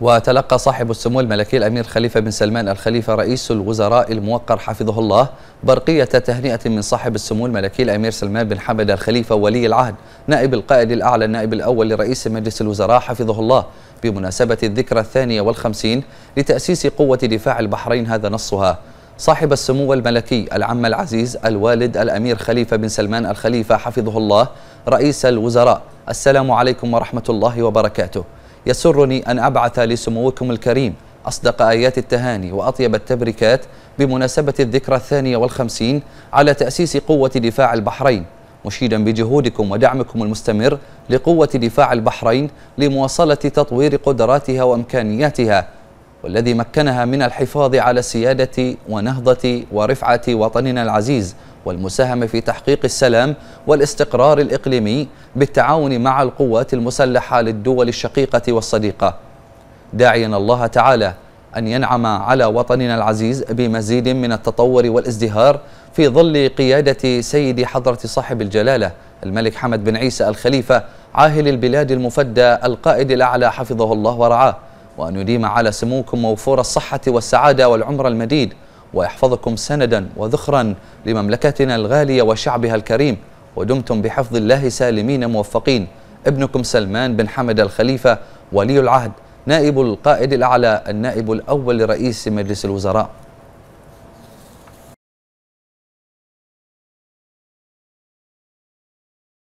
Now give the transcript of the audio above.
وتلقى صاحب السمو الملكي الأمير خليفة بن سلمان الخليفة رئيس الوزراء الموقر حفظه الله برقية تهنئة من صاحب السمو الملكي الأمير سلمان بن حمد الخليفة ولي العهد نائب القائد الأعلى النائب الأول لرئيس مجلس الوزراء حفظه الله بمناسبة الذكرى الثانية والخمسين لتأسيس قوة دفاع البحرين هذا نصها صاحب السمو الملكي العم العزيز الوالد الأمير خليفة بن سلمان الخليفة حفظه الله رئيس الوزراء السلام عليكم ورحمة الله وبركاته يسرني أن أبعث لسموكم الكريم أصدق آيات التهاني وأطيب التبريكات بمناسبة الذكرى الثانية والخمسين على تأسيس قوة دفاع البحرين مشيدا بجهودكم ودعمكم المستمر لقوة دفاع البحرين لمواصلة تطوير قدراتها وإمكانياتها والذي مكنها من الحفاظ على سيادة ونهضة ورفعة وطننا العزيز والمساهمة في تحقيق السلام والاستقرار الإقليمي بالتعاون مع القوات المسلحة للدول الشقيقة والصديقة داعيا الله تعالى أن ينعم على وطننا العزيز بمزيد من التطور والازدهار في ظل قيادة سيد حضرة صاحب الجلالة الملك حمد بن عيسى الخليفة عاهل البلاد المفدى القائد الأعلى حفظه الله ورعاه وأن يديم على سموكم موفور الصحة والسعادة والعمر المديد ويحفظكم سندا وذخرا لمملكتنا الغالية وشعبها الكريم ودمتم بحفظ الله سالمين موفقين ابنكم سلمان بن حمد الخليفة ولي العهد نائب القائد الأعلى النائب الأول لرئيس مجلس الوزراء